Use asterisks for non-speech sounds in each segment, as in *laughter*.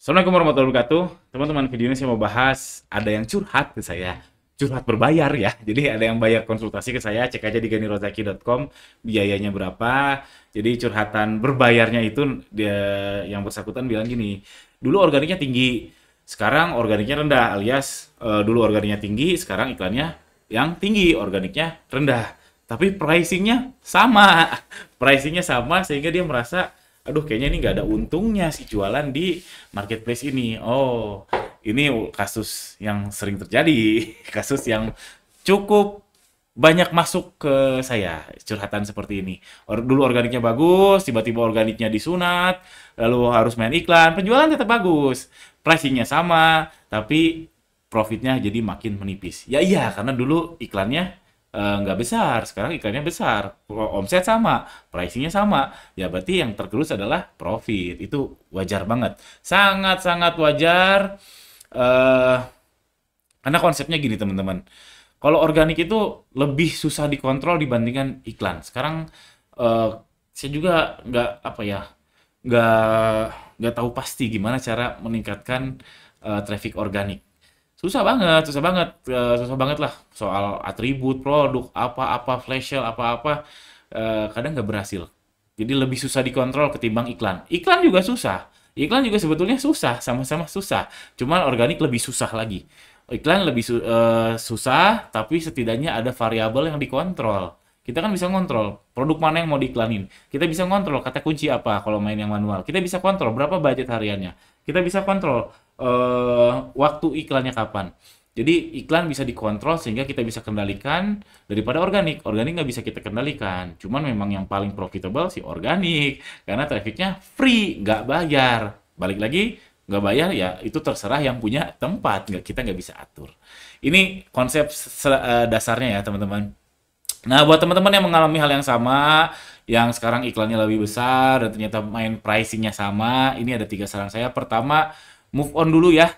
Assalamualaikum warahmatullahi wabarakatuh. Teman-teman, video ini saya mau bahas ada yang curhat ke saya. Curhat berbayar ya. Jadi ada yang bayar konsultasi ke saya, cek aja di ganirozaki.com biayanya berapa. Jadi curhatan berbayarnya itu dia yang bersangkutan bilang gini, dulu organiknya tinggi, sekarang organiknya rendah alias e, dulu organiknya tinggi, sekarang iklannya yang tinggi, organiknya rendah. Tapi pricingnya sama. *laughs* pricingnya sama sehingga dia merasa aduh kayaknya ini nggak ada untungnya si jualan di marketplace ini. Oh, ini kasus yang sering terjadi, *laughs* kasus yang cukup banyak masuk ke saya curhatan seperti ini. Or, dulu organiknya bagus, tiba-tiba organiknya disunat, lalu harus main iklan, penjualan tetap bagus, pricingnya sama, tapi profitnya jadi makin menipis. Ya iya, karena dulu iklannya Eh, nggak uh, besar sekarang ikannya besar omset sama pricingnya sama ya berarti yang tergerus adalah profit itu wajar banget sangat sangat wajar uh, karena konsepnya gini teman-teman kalau organik itu lebih susah dikontrol dibandingkan iklan sekarang uh, saya juga nggak apa ya nggak nggak tahu pasti gimana cara meningkatkan uh, traffic organik susah banget, susah banget, eh, susah banget lah soal atribut produk apa-apa flash sale apa-apa eh, kadang nggak berhasil. Jadi lebih susah dikontrol ketimbang iklan. Iklan juga susah. Iklan juga sebetulnya susah, sama-sama susah. Cuman organik lebih susah lagi. Iklan lebih eh, susah, tapi setidaknya ada variabel yang dikontrol. Kita kan bisa ngontrol produk mana yang mau diiklanin. Kita bisa ngontrol kata kunci apa kalau main yang manual. Kita bisa kontrol berapa budget hariannya. Kita bisa kontrol uh, waktu iklannya kapan. Jadi iklan bisa dikontrol sehingga kita bisa kendalikan daripada organik. Organik nggak bisa kita kendalikan. Cuman memang yang paling profitable si organik. Karena trafficnya free, nggak bayar. Balik lagi, nggak bayar ya itu terserah yang punya tempat. Nggak, kita nggak bisa atur. Ini konsep eh, dasarnya ya teman-teman. Nah, buat teman-teman yang mengalami hal yang sama, yang sekarang iklannya lebih besar dan ternyata main pricingnya sama, ini ada tiga saran saya. Pertama, move on dulu ya.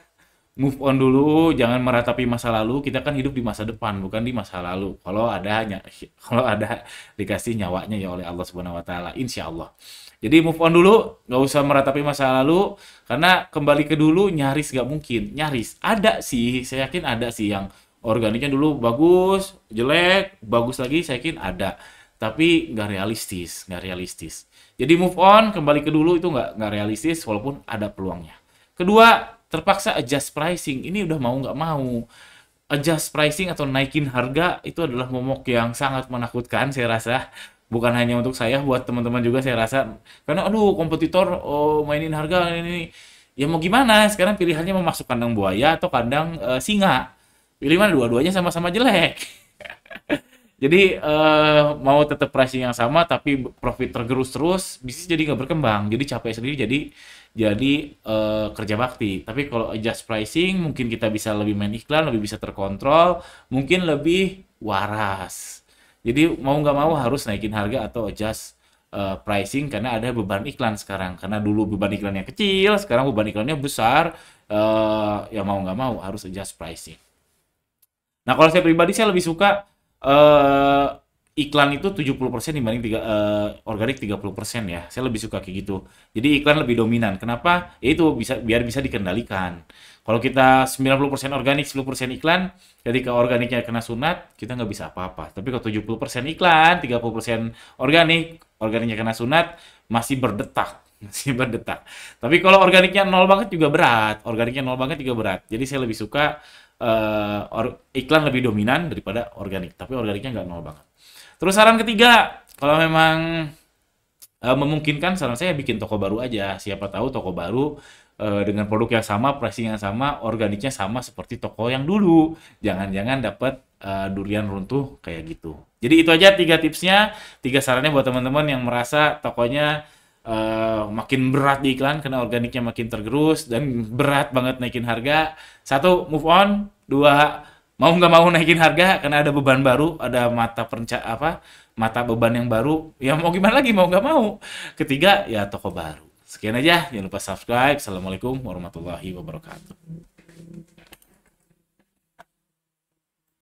Move on dulu, jangan meratapi masa lalu. Kita kan hidup di masa depan, bukan di masa lalu. Kalau ada *laughs* kalau ada dikasih nyawanya ya oleh Allah Subhanahu wa taala, insya Allah. Jadi move on dulu, nggak usah meratapi masa lalu, karena kembali ke dulu nyaris nggak mungkin, nyaris. Ada sih, saya yakin ada sih yang organiknya dulu bagus, jelek, bagus lagi saya yakin ada. Tapi nggak realistis, nggak realistis. Jadi move on, kembali ke dulu itu nggak, nggak realistis walaupun ada peluangnya. Kedua, terpaksa adjust pricing. Ini udah mau nggak mau. Adjust pricing atau naikin harga itu adalah momok yang sangat menakutkan saya rasa. Bukan hanya untuk saya, buat teman-teman juga saya rasa. Karena aduh kompetitor oh, mainin harga ini. Ya mau gimana, sekarang pilihannya mau kandang buaya atau kandang uh, singa Pilih mana dua-duanya sama-sama jelek. *laughs* jadi uh, mau tetap pricing yang sama tapi profit tergerus terus, bisnis jadi nggak berkembang, jadi capek sendiri, jadi jadi uh, kerja bakti. Tapi kalau adjust pricing, mungkin kita bisa lebih main iklan, lebih bisa terkontrol, mungkin lebih waras. Jadi mau nggak mau harus naikin harga atau adjust uh, pricing karena ada beban iklan sekarang. Karena dulu beban iklannya kecil, sekarang beban iklannya besar. Uh, ya mau nggak mau harus adjust pricing. Nah, kalau saya pribadi saya lebih suka uh, iklan itu 70% dibanding tiga, uh, organik 30% ya. Saya lebih suka kayak gitu. Jadi iklan lebih dominan. Kenapa? Ya itu bisa biar bisa dikendalikan. Kalau kita 90% organik, 10% iklan, jadi ketika organiknya kena sunat, kita nggak bisa apa-apa. Tapi kalau 70% iklan, 30% organik, organiknya kena sunat, masih berdetak. *laughs* Masih berdetak. Tapi kalau organiknya nol banget juga berat. Organiknya nol banget juga berat. Jadi saya lebih suka uh, or, iklan lebih dominan daripada organik. Tapi organiknya nggak nol banget. Terus saran ketiga, kalau memang uh, memungkinkan, saran saya bikin toko baru aja. Siapa tahu toko baru eh, dengan produk yang sama, pricing yang sama, organiknya sama seperti toko yang dulu. Jangan-jangan dapat uh, durian runtuh kayak gitu. Jadi itu aja tiga tipsnya, tiga sarannya buat teman-teman yang merasa tokonya uh, makin berat di iklan karena organiknya makin tergerus dan berat banget naikin harga. Satu move on, dua mau nggak mau naikin harga karena ada beban baru, ada mata perenca apa mata beban yang baru. Ya mau gimana lagi mau nggak mau. Ketiga ya toko baru. Sekian aja, jangan lupa subscribe. Assalamualaikum warahmatullahi wabarakatuh.